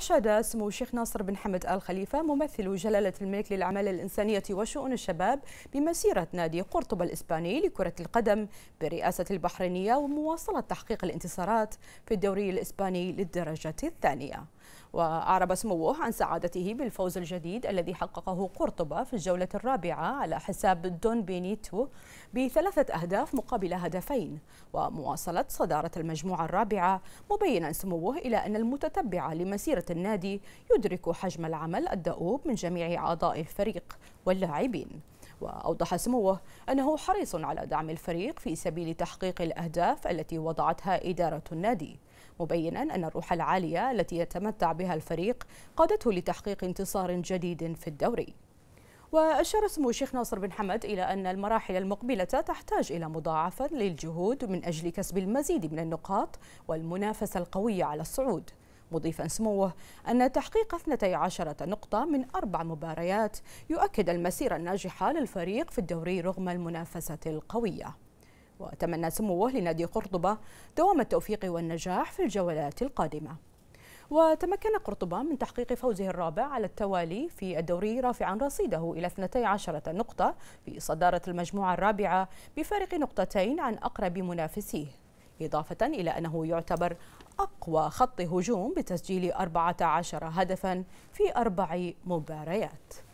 أشاد سمو الشيخ ناصر بن حمد آل خليفة ممثل جلالة الملك للأعمال الإنسانية وشؤون الشباب بمسيرة نادي قرطبة الإسباني لكرة القدم برئاسة البحرينية ومواصلة تحقيق الانتصارات في الدوري الإسباني للدرجة الثانية وأعرب سموه عن سعادته بالفوز الجديد الذي حققه قرطبة في الجولة الرابعة على حساب دون بينيتو بثلاثة أهداف مقابل هدفين ومواصلة صدارة المجموعة الرابعة مبينا سموه إلى أن المتتبع لمسيرة النادي يدرك حجم العمل الدؤوب من جميع أعضاء الفريق واللاعبين وأوضح سموه أنه حريص على دعم الفريق في سبيل تحقيق الأهداف التي وضعتها إدارة النادي مبينا أن الروح العالية التي يتمتع بها الفريق قادته لتحقيق انتصار جديد في الدوري وأشار سمو الشيخ ناصر بن حمد إلى أن المراحل المقبلة تحتاج إلى مضاعفة للجهود من أجل كسب المزيد من النقاط والمنافسة القوية على الصعود مضيفا سموه أن تحقيق 12 نقطة من أربع مباريات يؤكد المسيرة الناجحة للفريق في الدوري رغم المنافسة القوية وأتمنى سموه لنادي قرطبة دوام التوفيق والنجاح في الجولات القادمة وتمكن قرطبة من تحقيق فوزه الرابع على التوالي في الدوري رافعا رصيده إلى 12 نقطة في صدارة المجموعة الرابعة بفارق نقطتين عن أقرب منافسيه إضافة إلى أنه يعتبر أقوى خط هجوم بتسجيل 14 هدفا في أربع مباريات